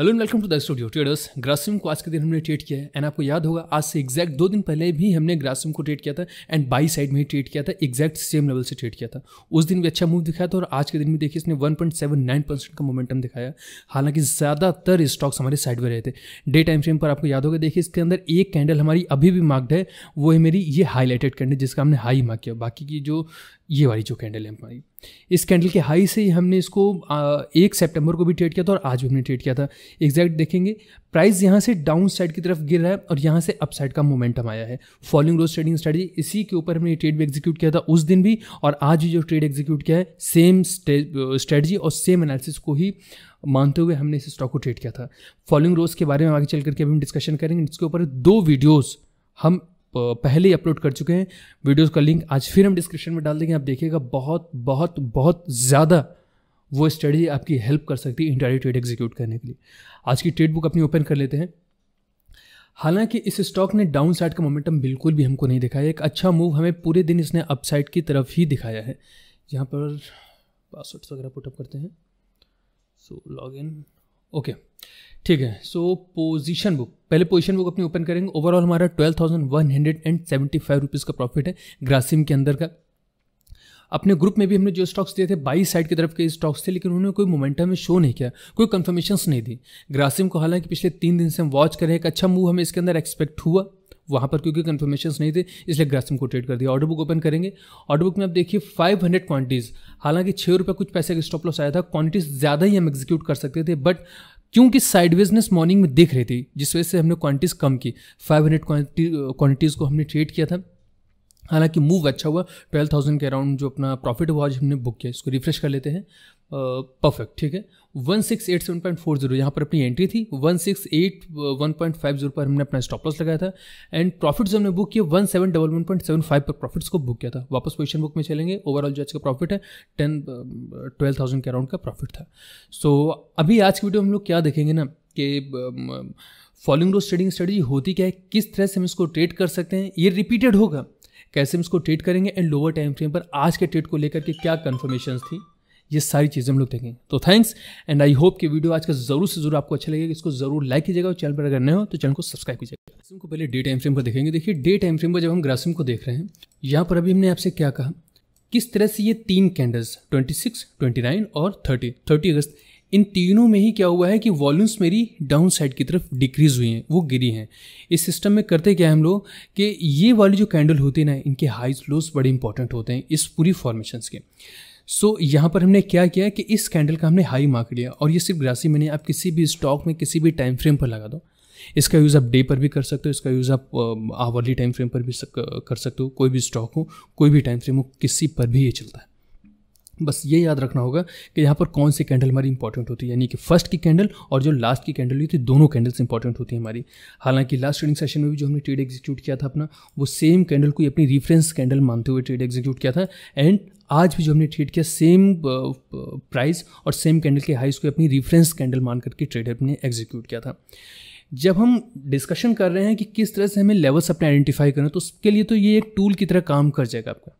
hello and welcome to the studio traders Grasim को आज के दिन हमने ट्रेड किया है एंड आपको याद होगा आज से एक्जैक्ट दो दिन पहले भी हमने ग्रासिम को ट्रेड किया था एंड बाई साइड में ही ट्रेड किया था एक्जैक्ट सेम लेवल से ट्रेड किया था उस दिन भी अच्छा मूव दिखाया था और आज के दिन भी देखिए इसने 1.79 परसेंट का मोमेंटम दिखाया हालांकि ज़्यादातर स्टॉक्स हमारे साइड में रहे थे डे टाइम फ्रेम पर आपको याद होगा देखिए इसके अंदर एक कैंडल हमारी अभी भी मार्क्ड है वो है मेरी ये हाईलाइटेड कैंडल जिसका हमने हाई मार्क किया बाकी की जो ये वाली जो कैंडल है हमारी इस कैंडल के हाई से ही हमने इसको एक सितंबर को भी ट्रेड किया था और आज भी हमने ट्रेड किया था एग्जैक्ट देखेंगे प्राइस यहाँ से डाउन साइड की तरफ गिर रहा है और यहाँ से अप साइड का मोमेंटम आया है फॉलोइंग रोज ट्रेडिंग स्ट्रेटी इसी के ऊपर हमने ट्रेड भी एग्जीक्यूट किया था उस दिन भी और आज जो ट्रेड एग्जीक्यूट किया है सेम स्ट्रेटजी और सेम एनालिसिस को ही मानते हुए हमने इस स्टॉक को ट्रेड किया था फॉलोइंग रोज के बारे में आगे चल करके अभी हम डिस्कशन करेंगे इसके ऊपर दो वीडियोज़ हम पहले ही अपलोड कर चुके हैं वीडियोज़ का लिंक आज फिर हम डिस्क्रिप्शन में डाल देंगे आप देखिएगा बहुत बहुत बहुत ज़्यादा वो स्टडी आपकी हेल्प कर सकती है इंटरव्यू ट्रेड एग्जीक्यूट करने के लिए आज की ट्रेड बुक अपनी ओपन कर लेते हैं हालांकि इस स्टॉक ने डाउन साइड का मोमेंटम बिल्कुल भी हमको नहीं दिखाया एक अच्छा मूव हमें पूरे दिन इसने अपसाइड की तरफ ही दिखाया है यहाँ पर पासवर्ड्स वगैरह पुटअप करते हैं सो लॉग इन ओके ठीक है सो पोजीशन बुक पहले पोजीशन बुक अपनी ओपन करेंगे ओवरऑल हमारा twelve thousand one hundred and seventy five rupees का प्रॉफिट है ग्रासिम के अंदर का अपने ग्रुप में भी हमने जो स्टॉक्स दिए थे बाईस साइड की तरफ के स्टॉक्स थे लेकिन उन्होंने कोई मोमेंटम में शो नहीं किया कोई कन्फर्मेशन नहीं दी ग्रासिम को हालांकि पिछले तीन दिन से हम वॉच करें एक अच्छा मूव हमें इसके अंदर एक्सपेक्ट हुआ वहाँ पर क्योंकि कन्फर्मेशन नहीं थे इसलिए ग्रासम को ट्रेड कर दिया ऑर्डर बुक ओपन करेंगे ऑर्डर बुक में आप देखिए 500 हंड्रेड क्वान्टिटीज़ हालांकि छः रुपये कुछ पैसे का स्टॉप लॉस आया था क्वान्टिटीज़ ज़्यादा ही हम एग्जीक्यूट कर सकते थे बट क्योंकि साइड बिजनेस मॉर्निंग में देख रही थी जिस वजह से हमने क्वान्टिटीज़ कम की फाइव हंड्रेड क्वान्टिटीज़ को हमने ट्रेड किया था हालांकि मूव अच्छा हुआ ट्वेल्व थाउजेंड के अराउंड जो अपना प्रॉफिट हुआ आज हमने बुक किया इसको रिफ्रेश कर लेते हैं परफेक्ट ठीक है one six eight seven point four zero यहाँ पर अपनी एंट्री थी one six eight one point five zero पर हमने अपना स्टॉप लॉस लगाया था एंड जो हमने बुक किया one seven double one point seven five पर प्रॉफिट्स को बुक किया था वापस पोजिशन बुक में चलेंगे ओवरऑल जो आज का प्रॉफिट है टेन ट्वेल्व थाउजेंड के अराउंड का प्रॉफिट था सो so, अभी आज की वीडियो हम लोग क्या देखेंगे ना कि फॉलोइंग रोज ट्रेडिंग स्ट्रेटेजी होती क्या है किस तरह से हम इसको ट्रेड कर सकते हैं ये रिपीटेड होगा कैसे हम इसको ट्रेड करेंगे एंड लोअर टाइम फ्रेम पर आज के ट्रेड को लेकर के क्या कन्फर्मेशन थी ये सारी चीज़ें हम लोग देखेंगे तो थैंक्स एंड आई होप कि वीडियो आज का जरूर से जरूर आपको अच्छा लगेगा इसको जरूर लाइक कीजिएगा और चैनल पर अगर नए हो तो चैनल को सब्सक्राइब कीजिएगा ग्रासिम को पहले डे टाइम फ्रेम पर देखेंगे देखिए डे टाइम फ्रेम पर जब हम ग्रासिम को देख रहे हैं यहाँ पर अभी हमने आपसे क्या कहा किस तरह से ये तीन कैंडल्स ट्वेंटी सिक्स और थर्टी थर्टी अगस्त इन तीनों में ही क्या हुआ है कि वॉल्यूम्स मेरी डाउन साइड की तरफ डिक्रीज हुई हैं वो गिरी हैं इस सिस्टम में करते क्या हम लोग कि ये वाली जो कैंडल होती है ना इनके हाइज लोज बड़े इंपॉर्टेंट होते हैं इस पूरी फॉर्मेशन के सो so, यहाँ पर हमने क्या किया कि इस कैंडल का हमने हाई मार्क लिया और ये सिर्फ ग्रासी मैंने आप किसी भी स्टॉक में किसी भी टाइम फ्रेम पर लगा दो इसका यूज़ आप डे पर भी कर सकते हो इसका यूज़ आप आवरली टाइम फ्रेम पर भी कर सकते हो कोई भी स्टॉक हो कोई भी टाइम फ्रेम हो किसी पर भी ये चलता है बस ये याद रखना होगा कि यहाँ पर कौन सी कैंडल हमारी इंपॉर्टेंट होती है यानी कि फर्स्ट की कैंडल और जो लास्ट की कैंडल हुई थी दोनों कैंडल्स इंपॉर्टेंट होती है हमारी हालांकि लास्ट ट्रेडिंग सेशन में भी जो हमने ट्रेड एग्जीक्यूट किया था अपना वो सेम कैंडल को अपनी रेफरेंस कैंडल मानते हुए ट्रेड एग्जीक्यूट किया था एंड आज भी जो हमने ट्रेड किया सेम प्राइस uh, और सेम कैंडल के हाइस को अपनी रेफरेंस कैंडल मान करके ट्रेडर ने एग्जीक्यूट किया था जब हम डिस्कशन कर रहे हैं कि किस तरह से हमें लेवल्स अपने आइडेंटिफाई करें तो उसके लिए तो ये एक टूल की तरह काम कर जाएगा आपका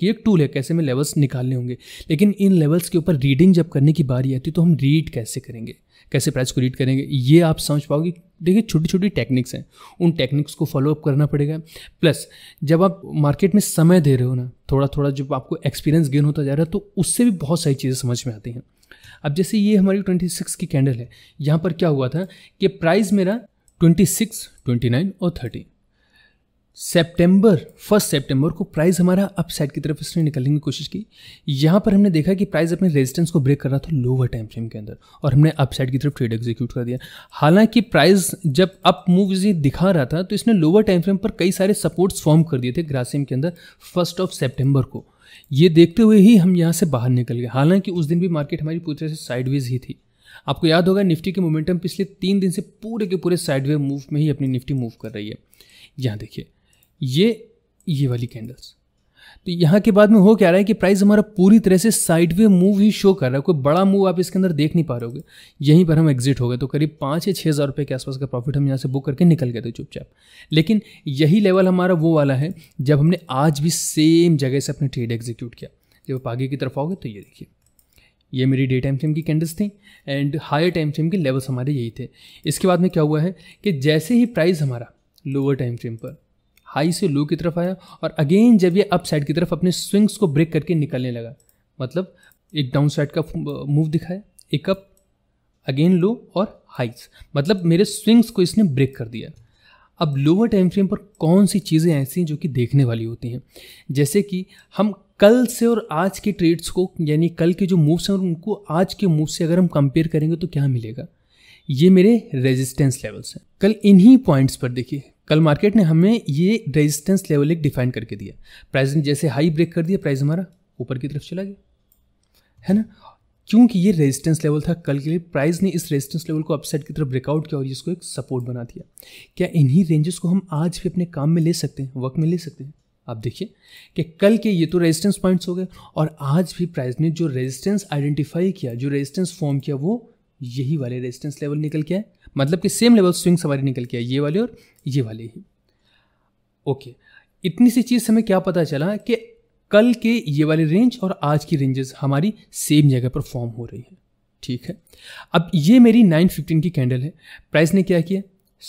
कि एक टूल है कैसे में लेवल्स निकालने होंगे लेकिन इन लेवल्स के ऊपर रीडिंग जब करने की बारी आती है तो हम रीड कैसे करेंगे कैसे प्राइस को रीड करेंगे ये आप समझ पाओगे देखिए छोटी छोटी टेक्निक्स हैं उन टेक्निक्स को फॉलोअप करना पड़ेगा प्लस जब आप मार्केट में समय दे रहे हो ना थोड़ा थोड़ा जब आपको एक्सपीरियंस गेन होता जा रहा है तो उससे भी बहुत सारी चीज़ें समझ में आती हैं अब जैसे ये हमारी ट्वेंटी सिक्स की कैंडल है यहाँ पर क्या हुआ था कि प्राइस मेरा ट्वेंटी सिक्स ट्वेंटी नाइन और थर्टी सेप्टेम्बर फर्स्ट सेप्टेम्बर को प्राइस हमारा अपसाइड की तरफ इसने निकलने की कोशिश की यहाँ पर हमने देखा कि प्राइस अपने रेजिस्टेंस को ब्रेक कर रहा था लोअर टाइम फ्रेम के अंदर और हमने अपसाइड की तरफ ट्रेड एग्जीक्यूट कर दिया हालांकि प्राइस जब अप मूव ये दिखा रहा था तो इसने लोअर टाइम फ्रेम पर कई सारे सपोर्ट्स फॉर्म कर दिए थे ग्रासिम के अंदर फर्स्ट ऑफ सेप्टेम्बर को ये देखते हुए ही हम यहाँ से बाहर निकल गए हालांकि उस दिन भी मार्केट हमारी पूरी तरह से साइडवेज ही थी आपको याद होगा निफ्टी के मोमेंटम पिछले तीन दिन से पूरे के पूरे साइडवे मूव में ही अपनी निफ्टी मूव कर रही है यहाँ देखिए ये ये वाली कैंडल्स तो यहाँ के बाद में हो क्या रहा है कि प्राइस हमारा पूरी तरह से साइड वे मूव ही शो कर रहा है कोई बड़ा मूव आप इसके अंदर देख नहीं पा रहे होगे यहीं पर हम एग्जिट हो गए तो करीब पाँच या छः हज़ार रुपये के आसपास का प्रॉफिट हम यहाँ से बुक करके निकल गए थे चुपचाप लेकिन यही लेवल हमारा वो वाला है जब हमने आज भी सेम जगह से अपने ट्रेड एग्जीक्यूट किया जब आप आगे की तरफ आओगे तो ये देखिए ये मेरी डे टाइम फ्रेम की कैंडल्स थी एंड हायर टाइम फ्रेम के लेवल्स हमारे यही थे इसके बाद में क्या हुआ है कि जैसे ही प्राइस हमारा लोअर टाइम फ्रेम पर हाई से लो की तरफ आया और अगेन जब ये अप साइड की तरफ अपने स्विंग्स को ब्रेक करके निकलने लगा मतलब एक डाउन साइड का मूव दिखाया एक अप अगेन लो और हाइस मतलब मेरे स्विंग्स को इसने ब्रेक कर दिया अब लोअर टाइम फ्रेम पर कौन सी चीज़ें ऐसी हैं जो कि देखने वाली होती हैं जैसे कि हम कल से और आज के ट्रेड्स को यानी कल के जो मूव्स हैं उनको आज के मूव से अगर हम कंपेयर करेंगे तो क्या मिलेगा ये मेरे रेजिस्टेंस लेवल्स हैं कल इन्हीं पॉइंट्स पर देखिए कल मार्केट ने हमें ये रेजिस्टेंस लेवल एक डिफाइन करके दिया प्राइस ने जैसे हाई ब्रेक कर दिया प्राइस हमारा ऊपर की तरफ चला गया है ना क्योंकि ये रेजिस्टेंस लेवल था कल के लिए प्राइस ने इस रेजिस्टेंस लेवल को अपसाइड की तरफ ब्रेकआउट किया और इसको एक सपोर्ट बना दिया क्या इन्हीं रेंजेस को हम आज भी अपने काम में ले सकते हैं वक्त में ले सकते हैं आप देखिए कि कल के ये तो रेजिस्टेंस पॉइंट्स हो गए और आज भी प्राइस ने जो रेजिस्टेंस आइडेंटिफाई किया जो रेजिस्टेंस फॉर्म किया वो यही वाले रेजिस्टेंस लेवल निकल के आए मतलब कि सेम लेवल स्विंग सवारी निकल के आए ये वाले और ये वाले ही ओके इतनी सी चीज़ हमें क्या पता चला कि कल के ये वाले रेंज और आज की रेंजेस हमारी सेम जगह पर फॉर्म हो रही है ठीक है अब ये मेरी 915 की कैंडल है प्राइस ने क्या किया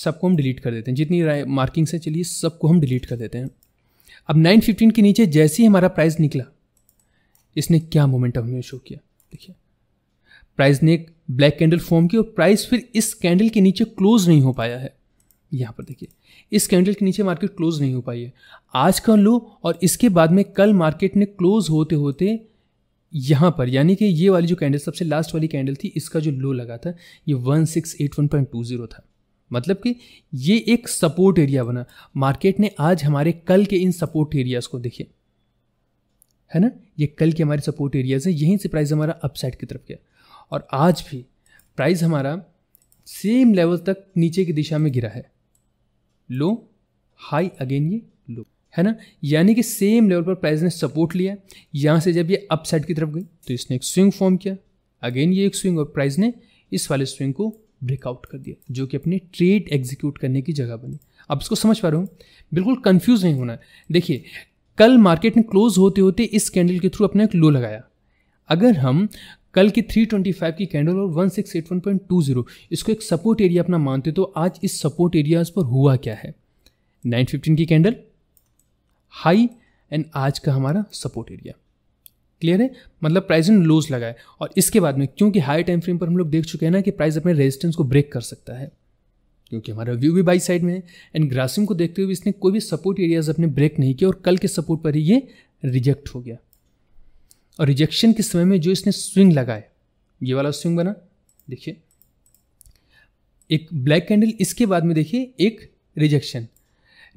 सबको हम डिलीट कर देते हैं जितनी मार्किंग्स हैं चलिए सबको हम डिलीट कर देते हैं अब 915 के नीचे जैसे ही हमारा प्राइस निकला इसने क्या मोमेंटम हमें शो किया देखिए प्राइस ने एक ब्लैक कैंडल फॉर्म की और प्राइस फिर इस कैंडल के नीचे क्लोज नहीं हो पाया है यहाँ पर देखिए इस कैंडल के नीचे मार्केट क्लोज नहीं हो पाई है आज का लो और इसके बाद में कल मार्केट ने क्लोज होते होते यहाँ पर यानी कि ये वाली जो कैंडल सबसे लास्ट वाली कैंडल थी इसका जो लो लगा था ये 1681.20 था मतलब कि ये एक सपोर्ट एरिया बना मार्केट ने आज हमारे कल के इन सपोर्ट एरियाज़ को देखे है ना ये कल के हमारे सपोर्ट एरियाज़ हैं यहीं से प्राइस हमारा अपसाइड की तरफ गया और आज भी प्राइस हमारा सेम लेवल तक नीचे की दिशा में गिरा है लो हाई अगेन ये लो है ना यानी कि सेम लेवल पर प्राइस ने सपोर्ट लिया यहाँ से जब ये अप साइड की तरफ गई तो इसने एक स्विंग फॉर्म किया अगेन ये एक स्विंग और प्राइस ने इस वाले स्विंग को ब्रेकआउट कर दिया जो कि अपने ट्रेड एग्जीक्यूट करने की जगह बनी अब इसको समझ पा रहे हो बिल्कुल कन्फ्यूज़ नहीं होना देखिए कल मार्केट ने क्लोज होते होते इस कैंडल के थ्रू अपना एक लो लगाया अगर हम कल की 325 की कैंडल और 1681.20 इसको एक सपोर्ट एरिया अपना मानते तो आज इस सपोर्ट एरियाज पर हुआ क्या है 915 की कैंडल हाई एंड आज का हमारा सपोर्ट एरिया क्लियर है मतलब प्राइस ने लोज लगाए और इसके बाद में क्योंकि हाई टाइम फ्रेम पर हम लोग देख चुके हैं ना कि प्राइस अपने रेजिस्टेंस को ब्रेक कर सकता है क्योंकि हमारा व्यू भी बाई साइड में है एंड ग्रासिम को देखते हुए इसने कोई भी सपोर्ट एरियाज अपने ब्रेक नहीं किया और कल के सपोर्ट पर ही ये रिजेक्ट हो गया और रिजेक्शन के समय में जो इसने स्विंग लगाया ये वाला स्विंग बना देखिए एक ब्लैक कैंडल इसके बाद में देखिए एक रिजेक्शन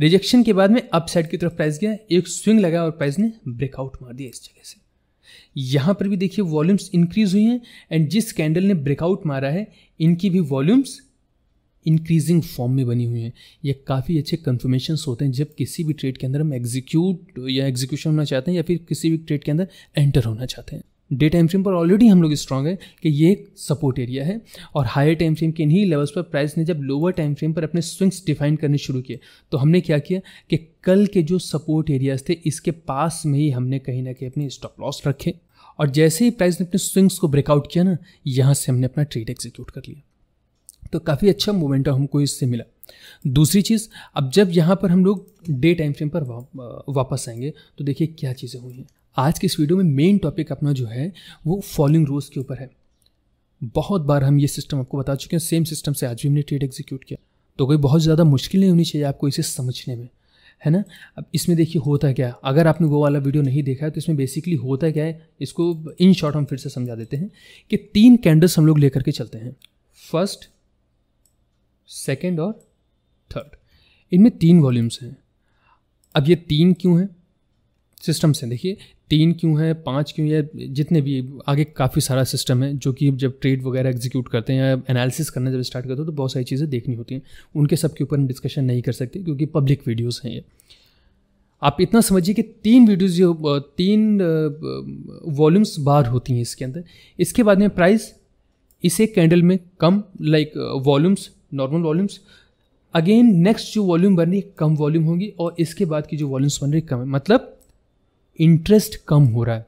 रिजेक्शन के बाद में अप साइड की तरफ प्राइस गया एक स्विंग लगाया और प्राइस ने ब्रेकआउट मार दिया इस जगह से यहाँ पर भी देखिए वॉल्यूम्स इंक्रीज हुई हैं एंड जिस कैंडल ने ब्रेकआउट मारा है इनकी भी वॉल्यूम्स इंक्रीजिंग फॉर्म में बनी हुई हैं ये काफ़ी अच्छे कन्फर्मेशन होते हैं जब किसी भी ट्रेड के अंदर हम एग्जीक्यूट या एग्जीक्यूशन होना चाहते हैं या फिर किसी भी ट्रेड के अंदर एंटर होना चाहते हैं डे टाइम फ्रेम पर ऑलरेडी हम लोग स्ट्रांग है कि ये एक सपोर्ट एरिया है और हायर टाइम फ्रेम के इन्हीं लेवल्स पर प्राइस ने जब लोअर टाइम फ्रेम पर अपने स्विंग्स डिफाइन करने शुरू किए तो हमने क्या किया कि कल के जो सपोर्ट एरियाज थे इसके पास में ही हमने कहीं ना कहीं अपने स्टॉप लॉस रखे और जैसे ही प्राइस ने अपने स्विंग्स को ब्रेकआउट किया ना यहाँ से हमने अपना ट्रेड एग्जीक्यूट कर लिया तो काफ़ी अच्छा मोमेंटम हमको इससे मिला दूसरी चीज़ अब जब यहाँ पर हम लोग डे टाइम फ्रेम पर वा, वापस आएंगे तो देखिए क्या चीज़ें हुई हैं आज के इस वीडियो में मेन टॉपिक अपना जो है वो फॉलोइंग रूल्स के ऊपर है बहुत बार हम ये सिस्टम आपको बता चुके हैं सेम सिस्टम से आज भी हमने ट्रेड एग्जीक्यूट किया तो कोई बहुत ज़्यादा मुश्किल नहीं होनी चाहिए आपको इसे समझने में है ना अब इसमें देखिए होता क्या अगर आपने वो वाला वीडियो नहीं देखा है तो इसमें बेसिकली होता क्या है इसको इन शॉर्ट हम फिर से समझा देते हैं कि तीन कैंडल्स हम लोग लेकर के चलते हैं फर्स्ट सेकेंड और थर्ड इनमें तीन वॉल्यूम्स हैं अब ये तीन क्यों हैं सिस्टम से देखिए तीन क्यों है पाँच क्यों है जितने भी आगे काफ़ी सारा सिस्टम है जो कि जब ट्रेड वगैरह एग्जीक्यूट करते हैं या एनालिसिस करना जब स्टार्ट करते हो तो बहुत सारी चीज़ें देखनी होती हैं उनके सबके ऊपर हम डिस्कशन नहीं कर सकते क्योंकि पब्लिक वीडियोज़ हैं ये आप इतना समझिए कि तीन वीडियोज़ तीन वॉल्यूम्स बाहर होती हैं इसके अंदर इसके बाद में प्राइस इसे कैंडल में कम like volumes normal volumes again next जो वॉल्यूम बन रही है कम वॉल्यूम होगी और इसके बाद की जो वॉल्यूम्स बन रही है कम है मतलब इंटरेस्ट कम हो रहा है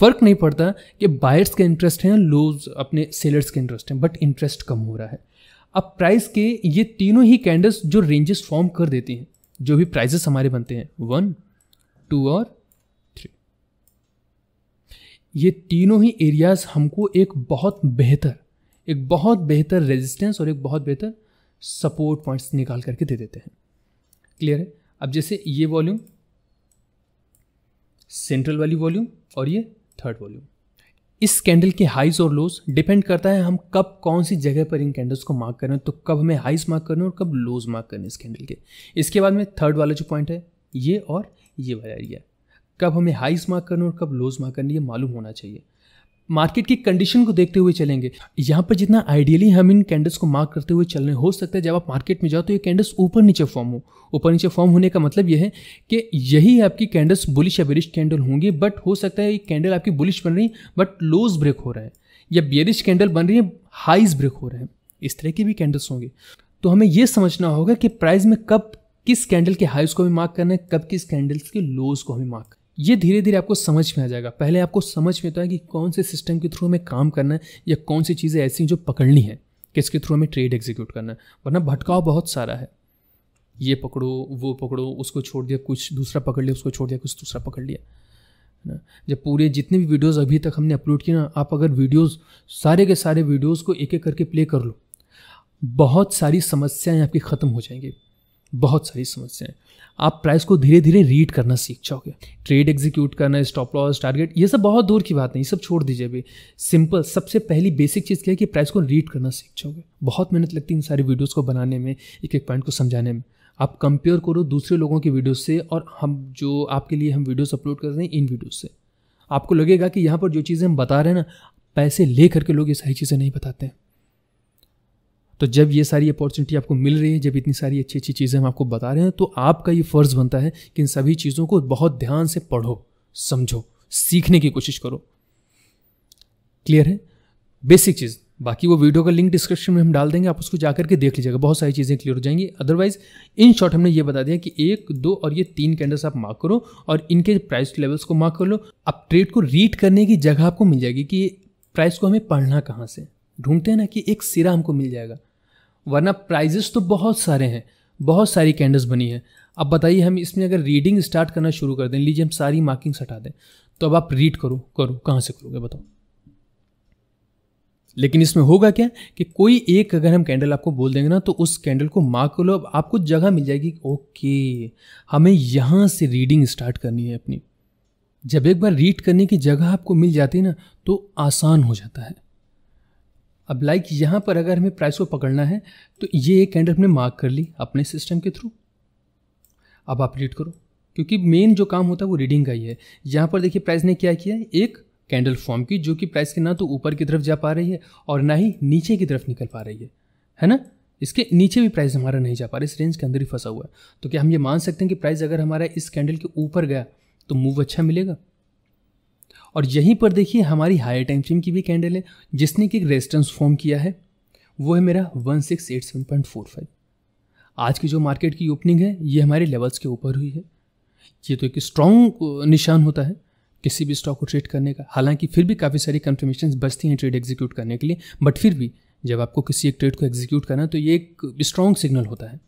फ़र्क नहीं पड़ता कि बायर्स के इंटरेस्ट हैं लोज अपने सेलर्स के इंटरेस्ट हैं बट इंटरेस्ट कम हो रहा है अब प्राइस के ये तीनों ही कैंडल्स जो रेंजेस फॉर्म कर देती हैं जो भी प्राइजेस हमारे बनते हैं वन टू और ये तीनों ही एरियाज़ हमको एक बहुत बेहतर एक बहुत बेहतर रेजिस्टेंस और एक बहुत बेहतर सपोर्ट पॉइंट्स निकाल करके दे देते हैं क्लियर है अब जैसे ये वॉल्यूम सेंट्रल वाली वॉल्यूम और ये थर्ड वॉल्यूम इस कैंडल के हाइज और लोज डिपेंड करता है हम कब कौन सी जगह पर इन कैंडल्स को मार्क करें तो कब हमें हाइज मार्क करने और कब लोज मार्क करने इस कैंडल के इसके बाद में थर्ड वाला जो पॉइंट है ये और ये वाला एरिया कब हमें हाईज मार्क करना और कब लोज मार्क करनी ये मालूम होना चाहिए मार्केट की कंडीशन को देखते हुए चलेंगे यहाँ पर जितना आइडियली हम इन कैंडल्स को मार्क करते हुए चलने हो सकता है जब आप मार्केट में जाओ तो ये कैंडल्स ऊपर नीचे फॉर्म हो ऊपर नीचे फॉर्म होने का मतलब यह है कि यही आपकी कैंडल्स बुलिश या बेरिश कैंडल होंगी बट हो सकता है ये कैंडल आपकी बुलिश बन रही है बट लोज ब्रेक हो रहा है या बेरिश कैंडल बन रही है हाइज ब्रेक हो रहे हैं इस तरह के भी कैंडल्स होंगे तो हमें यह समझना होगा कि प्राइस में कब किस कैंडल के हाइज को हमें मार्क करना है कब किस कैंडल्स के लोज को हमें मार्क ये धीरे धीरे आपको समझ में आ जाएगा पहले आपको समझ में तो है कि कौन से सिस्टम के थ्रू हमें काम करना है या कौन सी चीज़ें ऐसी हैं जो पकड़नी है किसके थ्रू हमें ट्रेड एग्जीक्यूट करना है वरना भटकाव बहुत सारा है ये पकड़ो वो पकड़ो उसको छोड़ दिया कुछ दूसरा पकड़ लिया उसको छोड़ दिया कुछ दूसरा पकड़ लिया ना जब पूरे जितने भी वीडियोस अभी तक हमने अपलोड किए ना आप अगर वीडियोस सारे के सारे वीडियोस को एक एक करके प्ले कर लो बहुत सारी समस्याएं आपकी ख़त्म हो जाएंगी बहुत सारी समस्याएं आप प्राइस को धीरे धीरे रीड करना सीख जाओगे ट्रेड एग्जीक्यूट करना स्टॉप लॉस टारगेट ये सब बहुत दूर की बात नहीं सब छोड़ दीजिए अभी सिंपल सबसे पहली बेसिक चीज़ क्या है कि प्राइस को रीड करना सीख जाओगे बहुत मेहनत लगती है इन सारी वीडियोस को बनाने में एक एक पॉइंट को समझाने में आप कंपेयर करो दूसरे लोगों की वीडियोज से और हम जो आपके लिए हम वीडियोस अपलोड कर रहे हैं इन वीडियोस से आपको लगेगा कि यहाँ पर जो चीज़ें हम बता रहे हैं ना पैसे ले करके लोग ये सारी चीज़ें नहीं बताते हैं तो जब ये सारी अपॉर्चुनिटी आपको मिल रही है जब इतनी सारी अच्छी अच्छी चीज़ें हम आपको बता रहे हैं तो आपका ये फ़र्ज़ बनता है कि इन सभी चीज़ों को बहुत ध्यान से पढ़ो समझो सीखने की कोशिश करो क्लियर है बेसिक चीज़ बाकी वो वीडियो का लिंक डिस्क्रिप्शन में हम डाल देंगे आप उसको जाकर के देख लीजिएगा बहुत सारी चीज़ें क्लियर हो जाएंगी अदरवाइज इन शॉर्ट हमने ये बता दिया कि एक दो और ये तीन कैंडल्स आप मार्क करो और इनके प्राइस लेवल्स को मार्क कर लो आप ट्रेड को रीड करने की जगह आपको मिल जाएगी कि प्राइस को हमें पढ़ना कहाँ से ढूंढते हैं ना कि एक सिरा हमको मिल जाएगा वरना प्राइजेस तो बहुत सारे हैं बहुत सारी कैंडल्स बनी है अब बताइए हम इसमें अगर रीडिंग स्टार्ट करना शुरू कर दें लीजिए हम सारी मार्किंग्स हटा दें तो अब आप रीड करो करो कहाँ से करोगे बताओ लेकिन इसमें होगा क्या कि कोई एक अगर हम कैंडल आपको बोल देंगे ना तो उस कैंडल को मार्क कर लो अब आपको जगह मिल जाएगी ओके हमें यहाँ से रीडिंग स्टार्ट करनी है अपनी जब एक बार रीड करने की जगह आपको मिल जाती है ना तो आसान हो जाता है अब लाइक यहाँ पर अगर हमें प्राइस को पकड़ना है तो ये एक कैंडल हमने मार्क कर ली अपने सिस्टम के थ्रू अब आप रीड करो क्योंकि मेन जो काम होता है वो रीडिंग का ही है यहाँ पर देखिए प्राइस ने क्या किया एक कैंडल फॉर्म की जो कि प्राइस के ना तो ऊपर की तरफ जा पा रही है और ना ही नीचे की तरफ निकल पा रही है है ना इसके नीचे भी प्राइस हमारा नहीं जा पा रहा इस रेंज के अंदर ही फंसा हुआ है तो क्या हम ये मान सकते हैं कि प्राइस अगर हमारा इस कैंडल के ऊपर गया तो मूव अच्छा मिलेगा और यहीं पर देखिए हमारी हायर टाइम फ्रेम की भी कैंडल है जिसने कि एक रेजिस्टेंस फॉर्म किया है वो है मेरा one six eight seven point four five आज की जो मार्केट की ओपनिंग है ये हमारे लेवल्स के ऊपर हुई है ये तो एक स्ट्रॉन्ग निशान होता है किसी भी स्टॉक को ट्रेड करने का हालांकि फिर भी काफ़ी सारी कन्फर्मेशन बचती हैं ट्रेड एग्जीक्यूट करने के लिए बट फिर भी जब आपको किसी एक ट्रेड को एग्जीक्यूट करना है तो ये एक स्ट्रॉन्ग सिग्नल होता है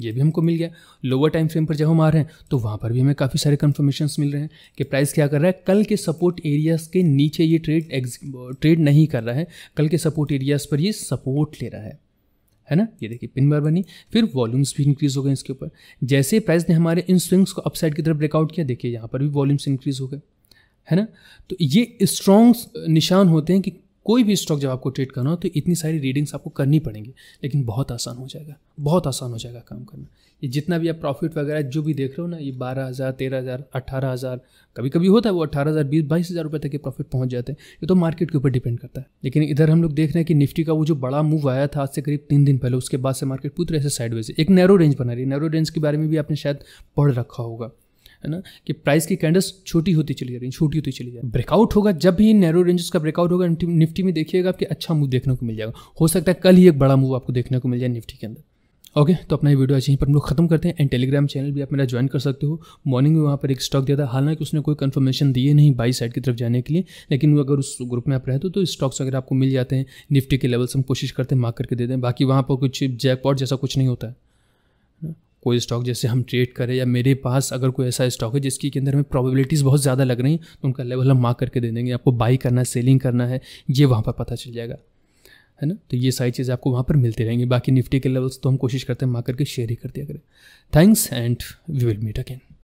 ये भी हमको मिल गया लोअर टाइम फ्रेम पर जब हम आ रहे हैं तो वहाँ पर भी हमें काफ़ी सारे कन्फर्मेशन मिल रहे हैं कि प्राइस क्या कर रहा है कल के सपोर्ट एरियाज़ के नीचे ये ट्रेड ट्रेड नहीं कर रहा है कल के सपोर्ट एरियाज़ पर ये सपोर्ट ले रहा है है ना ये देखिए पिन बार बनी फिर वॉल्यूम्स भी इंक्रीज़ हो गए इसके ऊपर जैसे प्राइस ने हमारे इन स्विंग्स को अपसाइड की तरफ ब्रेकआउट किया देखिए यहाँ पर भी वॉल्यूम्स इंक्रीज़ हो गए है ना तो ये स्ट्रॉन्ग निशान होते हैं कि कोई भी स्टॉक जब आपको ट्रेड करना हो तो इतनी सारी रीडिंग्स आपको करनी पड़ेंगी लेकिन बहुत आसान हो जाएगा बहुत आसान हो जाएगा काम करना ये जितना भी आप प्रॉफिट वगैरह जो भी देख रहे हो ना ये बारह हज़ार तेरह हज़ार अट्ठारह हज़ार कभी कभी होता है वो अट्ठारह हज़ार बीस बाईस हज़ार रुपये तक के प्रॉफिट पहुँच जाते हैं ये तो मार्केट के ऊपर डिपेंड करता है लेकिन इधर हम लोग देख रहे हैं कि निफ्टी का वो जो बड़ा मूव आया था आज से करीब तीन दिन पहले उसके बाद से मार्केट पूरी तरह से साइडवेज एक नैरो रेंज बना रही है नैरो रेंज के बारे में भी आपने शायद पढ़ रखा होगा है ना कि प्राइस की कैंडल्स छोटी होती चली जा रही छोटी होती चली जा रही ब्रेकआउट होगा जब भी नैरो रेंजेस का ब्रेकआउट होगा निफ्टी में देखिएगा आपके अच्छा मूव देखने को मिल जाएगा हो सकता है कल ही एक बड़ा मूव आपको देखने को मिल जाए निफ्टी के अंदर ओके तो अपना ये वीडियो आज यहीं पर हम लोग खत्म करते हैं एंड टेलीग्राम चैनल भी आप मेरा ज्वाइन कर सकते हो मॉर्निंग में वहाँ पर एक स्टॉक दिया था हालांकि उसने कोई कंफर्मेशन दिए नहीं बाई साइड की तरफ जाने के लिए लेकिन अगर उस ग्रुप में आप रहते हो तो स्टॉक्स अगर आपको मिल जाते हैं निफ्टी के लेवल्स हम कोशिश करते हैं मार्क करके देते हैं बाकी वहाँ पर कुछ जैकपॉट जैसा कुछ नहीं होता है कोई स्टॉक जैसे हम ट्रेड करें या मेरे पास अगर कोई ऐसा स्टॉक है जिसकी के अंदर हमें प्रॉबिलिटीज़ बहुत ज़्यादा लग रही हैं तो उनका लेवल हम मार्क करके दे देंगे आपको बाई करना है सेलिंग करना है ये वहाँ पर पता चल जाएगा है ना तो ये सारी चीज़ें आपको वहाँ पर मिलती रहेंगी बाकी निफ्टी के लेवल्स तो हम कोशिश करते हैं मार्क करके शेयर ही कर दिया करें thanks and we will meet again